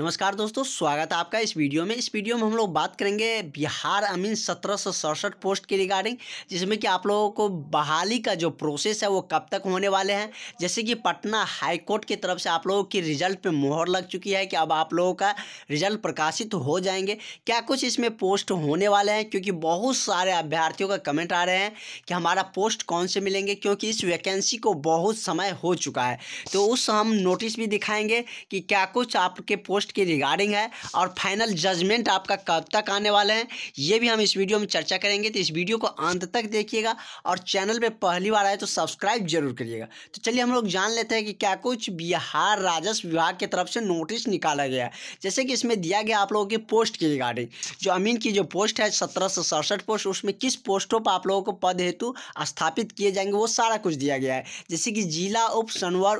नमस्कार दोस्तों स्वागत है आपका इस वीडियो में इस वीडियो में हम लोग बात करेंगे बिहार अमीन सत्रह सौ सड़सठ पोस्ट के रिगार्डिंग जिसमें कि आप लोगों को बहाली का जो प्रोसेस है वो कब तक होने वाले हैं जैसे कि पटना हाई कोर्ट की तरफ से आप लोगों की रिजल्ट पे मोहर लग चुकी है कि अब आप लोगों का रिजल्ट प्रकाशित हो जाएंगे क्या कुछ इसमें पोस्ट होने वाले हैं क्योंकि बहुत सारे अभ्यर्थियों का कमेंट आ रहे हैं कि हमारा पोस्ट कौन से मिलेंगे क्योंकि इस वैकेंसी को बहुत समय हो चुका है तो उस हम नोटिस भी दिखाएंगे कि क्या कुछ आपके पोस्ट पोस्ट की रिगार्डिंग है और फाइनल जजमेंट आपका कब तक आने वाले हैं ये भी हम इस वीडियो में चर्चा करेंगे तो इस वीडियो को अंत तक देखिएगा और चैनल पर पहली बार आए तो सब्सक्राइब जरूर करिएगा तो चलिए हम लोग जान लेते हैं कि क्या कुछ बिहार राजस्व विभाग की तरफ से नोटिस निकाला गया है जैसे कि इसमें दिया गया आप लोगों की पोस्ट की रिगार्डिंग जो अमीन की जो पोस्ट है सत्रह सौ सड़सठ पोस्ट उसमें किस पोस्टों पर आप लोगों को पद हेतु स्थापित किए जाएंगे वो सारा कुछ दिया गया है जैसे कि जिला उप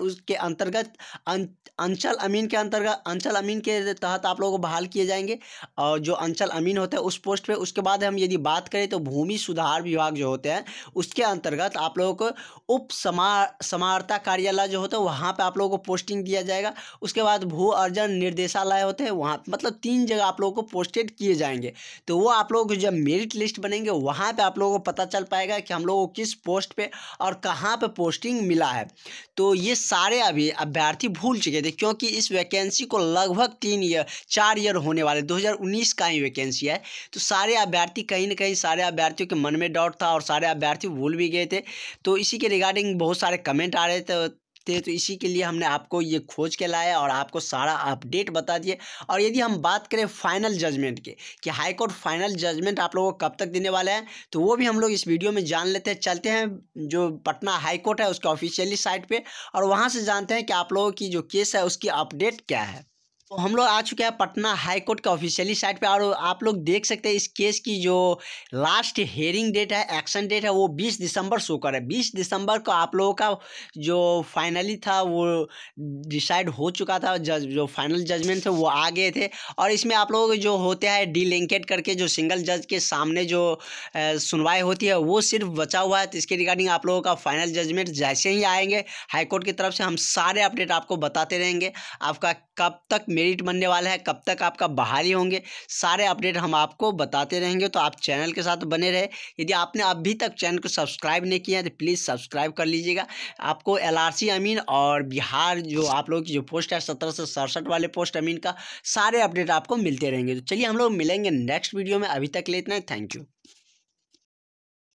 उसके अंतर्गत अं-, अंचल अमीन के अंतर्गत अंचल अमीन अमीन के तहत आप लोगों को बहाल किए जाएंगे और जो अंचल अमीन होता है उस पोस्ट पे उसके बाद हम यदि बात करें तो भूमि सुधार विभाग जो होते हैं उसके अंतर्गत आप लोगों को उप समार कार्यालय जो होता है वहाँ पर आप लोगों को पोस्टिंग दिया जाएगा उसके बाद भू अर्जन निर्देशालय होते हैं वहाँ मतलब तीन जगह आप लोगों को पोस्टेड किए जाएंगे तो वो आप लोग जब मेरिट लिस्ट बनेंगे वहाँ पर आप लोगों को पता चल पाएगा कि हम लोगों को किस पोस्ट पर और कहाँ पर पोस्टिंग मिला है तो ये सारे अभी अभ्यर्थी भूल चुके थे क्योंकि इस वैकेंसी को लगभग लगभग तीन ईयर चार ईयर होने वाले 2019 का ही वैकेंसी है तो सारे अभ्यर्थी कहीं ना कहीं सारे अभ्यर्थियों के मन में डाउट था और सारे अभ्यर्थी भूल भी गए थे तो इसी के रिगार्डिंग बहुत सारे कमेंट आ रहे थे थे तो इसी के लिए हमने आपको ये खोज के लाया और आपको सारा अपडेट बता दिए और यदि हम बात करें फाइनल जजमेंट के कि हाई कोर्ट फाइनल जजमेंट आप लोगों को कब तक देने वाला है तो वो भी हम लोग इस वीडियो में जान लेते हैं चलते हैं जो पटना हाई कोर्ट है उसके ऑफिशियली साइट पर और वहाँ से जानते हैं कि आप लोगों की जो केस है उसकी अपडेट क्या है तो हम लोग आ चुके हैं पटना हाई कोर्ट के ऑफिशियली साइट पे और आप लोग देख सकते हैं इस केस की जो लास्ट हेयरिंग डेट है एक्शन डेट है वो 20 दिसंबर शो कर है बीस दिसंबर को आप लोगों का जो फाइनली था वो डिसाइड हो चुका था जज जो फाइनल जजमेंट थे वो आ गए थे और इसमें आप लोगों के जो होते हैं डीलिंकेट करके जो सिंगल जज के सामने जो सुनवाई होती है वो सिर्फ बचा हुआ है तो इसके रिगार्डिंग आप लोगों का फाइनल जजमेंट जैसे ही आएंगे हाईकोर्ट की तरफ से हम सारे अपडेट आपको बताते रहेंगे आपका कब तक मेरिट बनने वाला है कब तक आपका बहाली होंगे सारे अपडेट हम आपको बताते रहेंगे तो आप चैनल के साथ बने रहे यदि आपने अभी तक चैनल को सब्सक्राइब नहीं किया है तो प्लीज़ सब्सक्राइब कर लीजिएगा आपको एल अमीन और बिहार जो आप लोगों की जो पोस्ट है सत्रह सौ सड़सठ वाले पोस्ट अमीन का सारे अपडेट आपको मिलते रहेंगे तो चलिए हम लोग मिलेंगे नेक्स्ट वीडियो में अभी तक लेते हैं थैंक यू